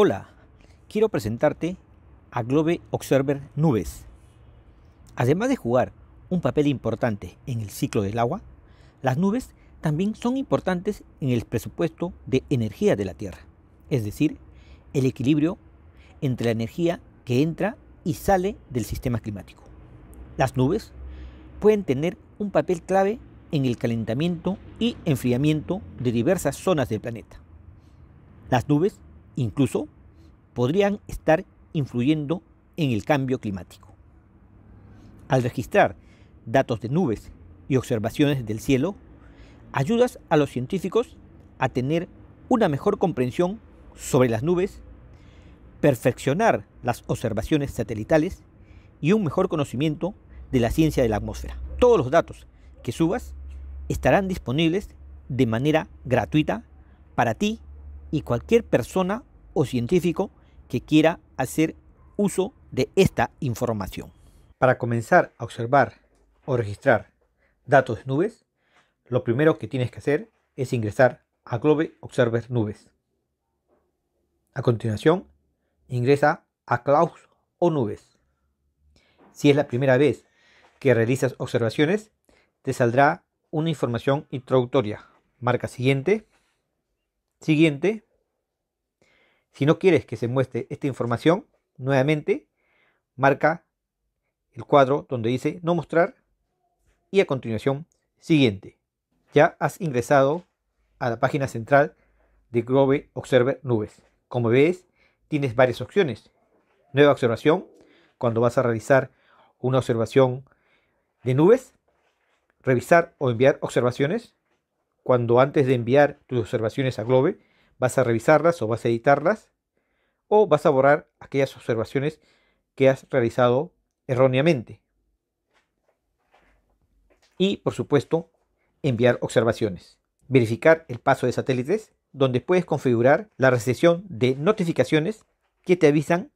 Hola, quiero presentarte a Globe Observer Nubes. Además de jugar un papel importante en el ciclo del agua, las nubes también son importantes en el presupuesto de energía de la Tierra, es decir, el equilibrio entre la energía que entra y sale del sistema climático. Las nubes pueden tener un papel clave en el calentamiento y enfriamiento de diversas zonas del planeta. Las nubes Incluso podrían estar influyendo en el cambio climático. Al registrar datos de nubes y observaciones del cielo, ayudas a los científicos a tener una mejor comprensión sobre las nubes, perfeccionar las observaciones satelitales y un mejor conocimiento de la ciencia de la atmósfera. Todos los datos que subas estarán disponibles de manera gratuita para ti y cualquier persona científico que quiera hacer uso de esta información. Para comenzar a observar o registrar datos de nubes, lo primero que tienes que hacer es ingresar a Globe Observer Nubes. A continuación, ingresa a Clouds o Nubes. Si es la primera vez que realizas observaciones, te saldrá una información introductoria. Marca siguiente, siguiente si no quieres que se muestre esta información, nuevamente marca el cuadro donde dice no mostrar y a continuación siguiente. Ya has ingresado a la página central de Globe Observer Nubes. Como ves, tienes varias opciones. Nueva observación, cuando vas a realizar una observación de nubes. Revisar o enviar observaciones. Cuando antes de enviar tus observaciones a Globe, vas a revisarlas o vas a editarlas o vas a borrar aquellas observaciones que has realizado erróneamente. Y, por supuesto, enviar observaciones. Verificar el paso de satélites, donde puedes configurar la recepción de notificaciones que te avisan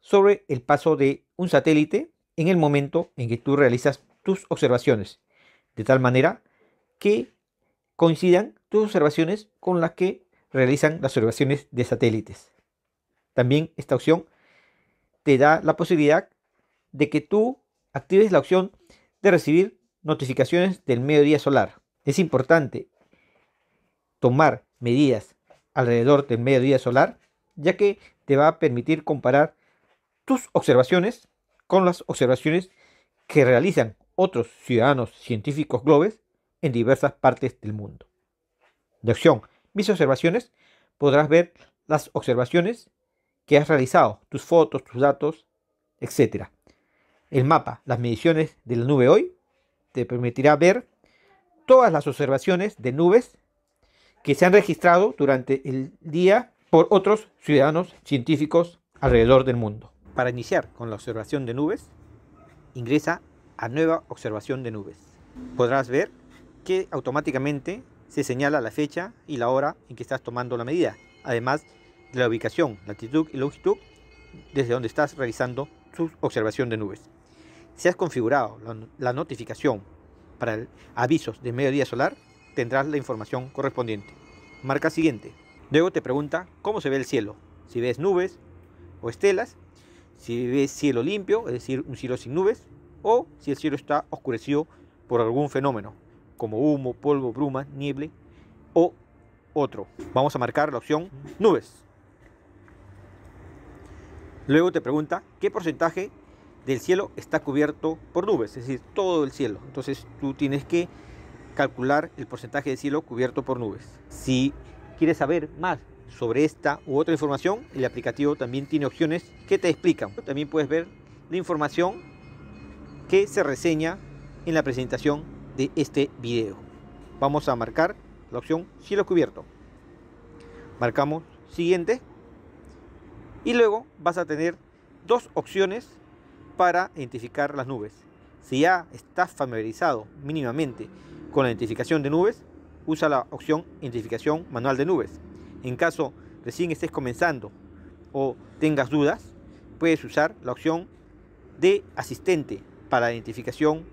sobre el paso de un satélite en el momento en que tú realizas tus observaciones, de tal manera que coincidan tus observaciones con las que realizan las observaciones de satélites. También esta opción te da la posibilidad de que tú actives la opción de recibir notificaciones del mediodía solar. Es importante tomar medidas alrededor del mediodía solar, ya que te va a permitir comparar tus observaciones con las observaciones que realizan otros ciudadanos científicos globes en diversas partes del mundo. La opción mis observaciones, podrás ver las observaciones que has realizado, tus fotos, tus datos, etc. El mapa, las mediciones de la nube hoy, te permitirá ver todas las observaciones de nubes que se han registrado durante el día por otros ciudadanos científicos alrededor del mundo. Para iniciar con la observación de nubes, ingresa a Nueva Observación de Nubes. Podrás ver que automáticamente se señala la fecha y la hora en que estás tomando la medida, además de la ubicación, latitud y longitud desde donde estás realizando tu observación de nubes. Si has configurado la notificación para avisos de mediodía solar, tendrás la información correspondiente. Marca siguiente. Luego te pregunta cómo se ve el cielo, si ves nubes o estelas, si ves cielo limpio, es decir, un cielo sin nubes, o si el cielo está oscurecido por algún fenómeno, como humo, polvo, bruma, nieble o otro. Vamos a marcar la opción nubes. Luego te pregunta qué porcentaje del cielo está cubierto por nubes, es decir, todo el cielo. Entonces tú tienes que calcular el porcentaje de cielo cubierto por nubes. Si quieres saber más sobre esta u otra información, el aplicativo también tiene opciones que te explican. También puedes ver la información que se reseña en la presentación de este video. Vamos a marcar la opción cielo cubierto. Marcamos siguiente. Y luego vas a tener dos opciones para identificar las nubes. Si ya estás familiarizado mínimamente con la identificación de nubes, usa la opción identificación manual de nubes. En caso recién estés comenzando o tengas dudas, puedes usar la opción de asistente para la identificación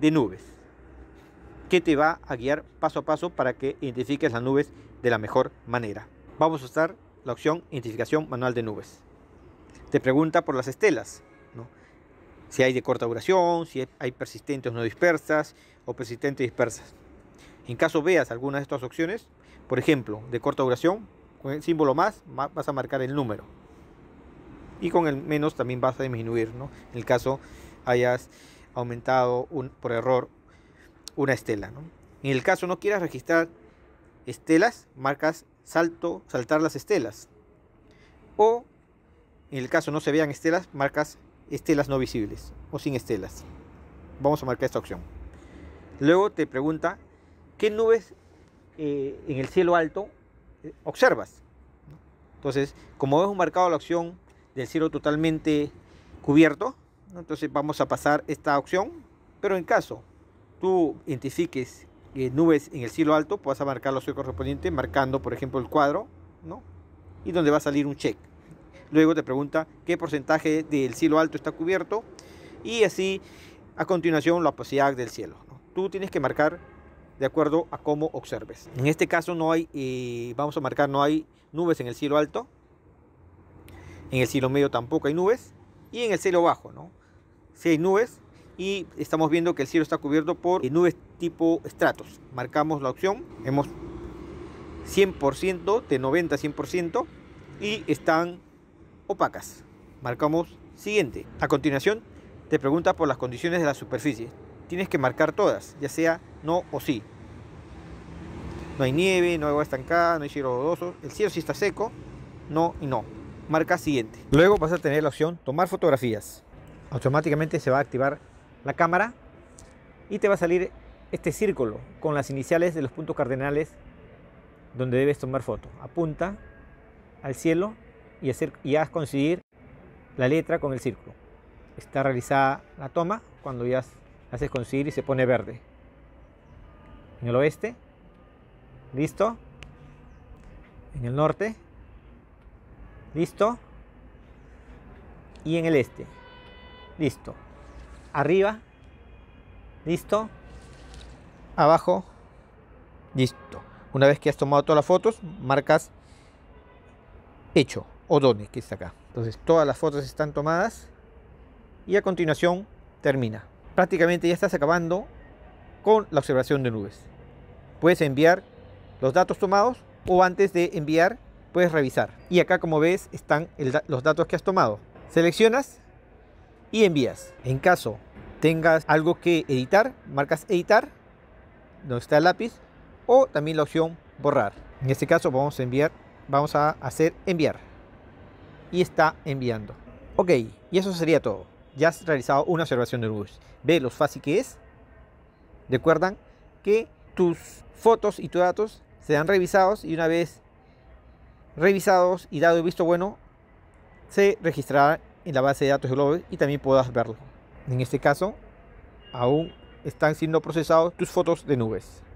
de nubes que te va a guiar paso a paso para que identifiques las nubes de la mejor manera. Vamos a usar la opción Identificación Manual de Nubes. Te pregunta por las estelas, si hay de corta duración, si hay persistentes no dispersas o persistentes dispersas. En caso veas alguna de estas opciones, por ejemplo, de corta duración, con el símbolo más vas a marcar el número. Y con el menos también vas a disminuir, ¿no? En el caso hayas aumentado un, por error una estela. ¿no? En el caso no quieras registrar estelas, marcas salto, saltar las estelas. O en el caso no se vean estelas, marcas estelas no visibles o sin estelas. Vamos a marcar esta opción. Luego te pregunta qué nubes eh, en el cielo alto eh, observas. Entonces, como hemos marcado la opción del cielo totalmente cubierto, entonces vamos a pasar esta opción. Pero en caso tú identifiques eh, nubes en el cielo alto, pues vas a marcar los correspondiente, marcando, por ejemplo, el cuadro, ¿no? Y donde va a salir un check. Luego te pregunta qué porcentaje del cielo alto está cubierto y así a continuación la posibilidad del cielo. Tú tienes que marcar de acuerdo a cómo observes. En este caso no hay, eh, vamos a marcar, no hay nubes en el cielo alto, en el cielo medio tampoco hay nubes y en el cielo bajo, ¿no? Si hay nubes, y estamos viendo que el cielo está cubierto por eh, nubes tipo estratos. Marcamos la opción, hemos 100%, de 90 a 100% y están opacas. Marcamos siguiente. A continuación te pregunta por las condiciones de la superficie. Tienes que marcar todas, ya sea no o sí. No hay nieve, no hay agua estancada, no hay cielo rodoso, El cielo sí está seco, no y no. Marca siguiente. Luego vas a tener la opción tomar fotografías. Automáticamente se va a activar la cámara y te va a salir este círculo con las iniciales de los puntos cardinales donde debes tomar foto. Apunta al cielo y, hacer, y haz conseguir la letra con el círculo. Está realizada la toma cuando ya haces conseguir y se pone verde. En el oeste, listo. En el norte, listo. Y en el este, listo. Arriba. Listo. Abajo. Listo. Una vez que has tomado todas las fotos, marcas hecho o donde, que está acá. Entonces todas las fotos están tomadas y a continuación termina. Prácticamente ya estás acabando con la observación de nubes. Puedes enviar los datos tomados o antes de enviar puedes revisar. Y acá como ves están los datos que has tomado. Seleccionas y envías. En caso tengas algo que editar, marcas editar, donde está el lápiz, o también la opción borrar. En este caso vamos a enviar, vamos a hacer enviar. Y está enviando. Ok, y eso sería todo. Ya has realizado una observación de luz. Ve lo fácil que es. Recuerdan que tus fotos y tus datos serán revisados y una vez revisados y dado el visto bueno, se registrará en la base de datos de y también puedas verlo. En este caso, aún están siendo procesados tus fotos de nubes.